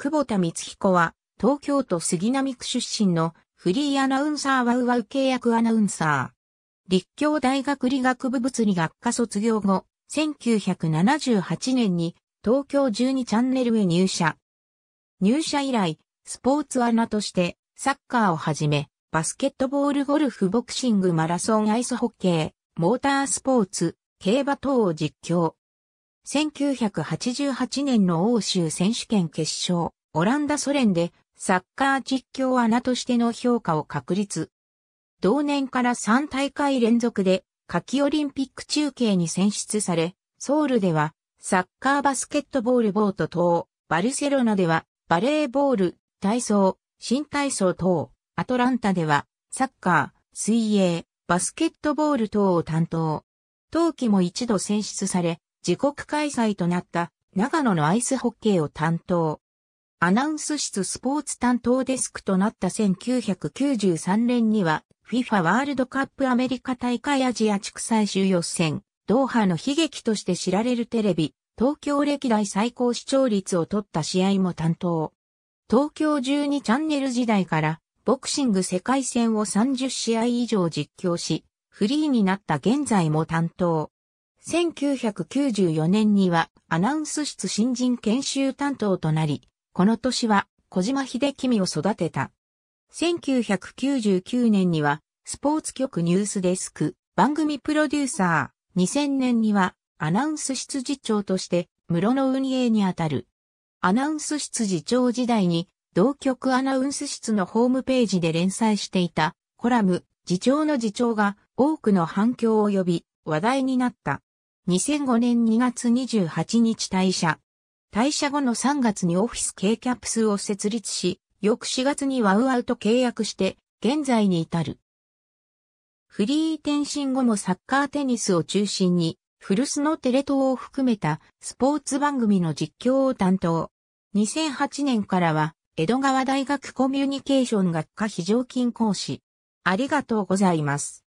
久保田光彦は、東京都杉並区出身のフリーアナウンサーワウワウ契約アナウンサー。立教大学理学部物理学科卒業後、1978年に東京12チャンネルへ入社。入社以来、スポーツアナとしてサッカーをはじめ、バスケットボールゴルフボクシングマラソンアイスホッケー、モータースポーツ、競馬等を実況、1988年の欧州選手権決勝、オランダソ連でサッカー実況アナとしての評価を確立。同年から3大会連続で夏季オリンピック中継に選出され、ソウルではサッカーバスケットボールボート等、バルセロナではバレーボール、体操、新体操等、アトランタではサッカー、水泳、バスケットボール等を担当。冬季も一度選出され、自国開催となった長野のアイスホッケーを担当。アナウンス室スポーツ担当デスクとなった1993年には FIFA ワールドカップアメリカ大会アジア地区最終予選、ドーハの悲劇として知られるテレビ、東京歴代最高視聴率を取った試合も担当。東京12チャンネル時代からボクシング世界戦を30試合以上実況し、フリーになった現在も担当。1994年にはアナウンス室新人研修担当となり、この年は小島秀君を育てた。1999年にはスポーツ局ニュースデスク、番組プロデューサー、2000年にはアナウンス室次長として室の運営にあたる。アナウンス室次長時代に同局アナウンス室のホームページで連載していたコラム、次長の次長が多くの反響を呼び話題になった。2005年2月28日退社。退社後の3月にオフィス K キャップスを設立し、翌4月にワウワウと契約して、現在に至る。フリー転身後もサッカーテニスを中心に、古巣のテレ東を含めたスポーツ番組の実況を担当。2008年からは、江戸川大学コミュニケーション学科非常勤講師。ありがとうございます。